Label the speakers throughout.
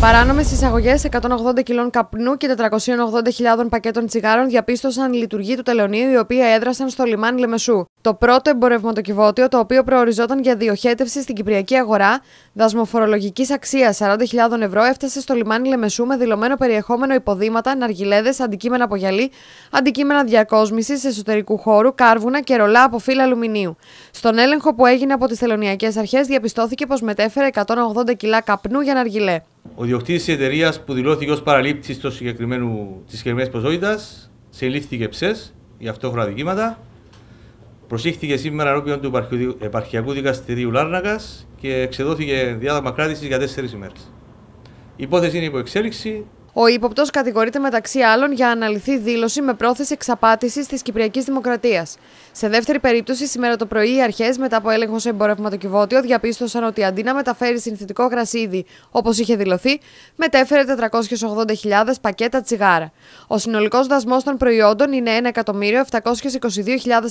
Speaker 1: Παράνομες εισαγωγές 180 κιλών καπνού και 480.000 πακέτων τσιγάρων διαπίστωσαν λειτουργοί του τελωνίου, οι οποίοι έδρασαν στο λιμάνι Λεμεσού. Το πρώτο εμπορευματοκιβώτιο, το οποίο προοριζόταν για διοχέτευση στην κυπριακή αγορά, δασμοφορολογικής αξίας 40.000 ευρώ, έφτασε στο λιμάνι Λεμεσού με δηλωμένο περιεχόμενο υποδήματα, ναργιλέδες, αντικείμενα από γυαλί, αντικείμενα διακόσμησης εσωτερικού χώρου, κάρβουνα και ρολά από φύλλα αλουμινίου. Στον έλεγχο που έγινε από τις τελωνιακές αρχές, διαπιστώθηκε πως μετέφερε 180 κιλά καπνού για ναργιλέ.
Speaker 2: Ο διοκτήτης της εταιρείας που δηλώθηκε ως παραλήπτης της συγκεκριμένης ποσότητας συλλήφθηκε ψες για αυτόχρονα δικήματα. Προσήχθηκε σήμερα ενώπιον του Επαρχιακού Δικαστηρίου Λάρνακας και εξεδόθηκε διάδομα κράτησης για τέσσερις ημέρες. Η υπόθεση είναι υπό εξέλιξη.
Speaker 1: Ο ύποπτος κατηγορείται μεταξύ άλλων για αναλυθή δήλωση με πρόθεση εξαπάτησης της Κυπριακής Δημοκρατίας. Σε δεύτερη περίπτωση, σήμερα το πρωί, οι αρχές, μετά από έλεγχο σε εμπορευματοκιβώτιο, διαπίστωσαν ότι αντί να μεταφέρει συνθετικό γρασίδι, όπως είχε δηλωθεί, μετέφερε 480.000 πακέτα τσιγάρα. Ο συνολικός δασμός των προϊόντων είναι 1.722.000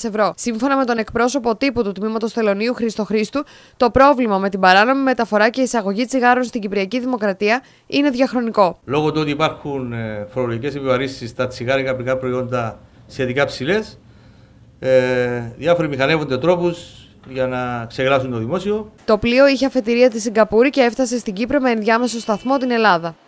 Speaker 1: ευρώ. Σύμφωνα με τον εκπρόσωπο τύπου του τμήματος Θελωνίου Χρήστο Χρήστου, το πρόβλημα με την παράνομη μεταφορά και εισαγωγή τσιγάρων στην Κυπριακή Δημοκρατία είναι διαχρονικό.
Speaker 2: Λόγω του ότι υπάρχουν ε, φορολογικές επιβαρύνσεις στα τσιγάρικα πυρικά προϊόντα σχετικά ψηλές. Ε, διάφοροι μηχανεύονται τρόπους για να ξεγλάσουν το δημόσιο.
Speaker 1: Το πλοίο είχε αφετηρία τη Σιγκαπούρη και έφτασε στην Κύπρο με ενδιάμεσο σταθμό την Ελλάδα.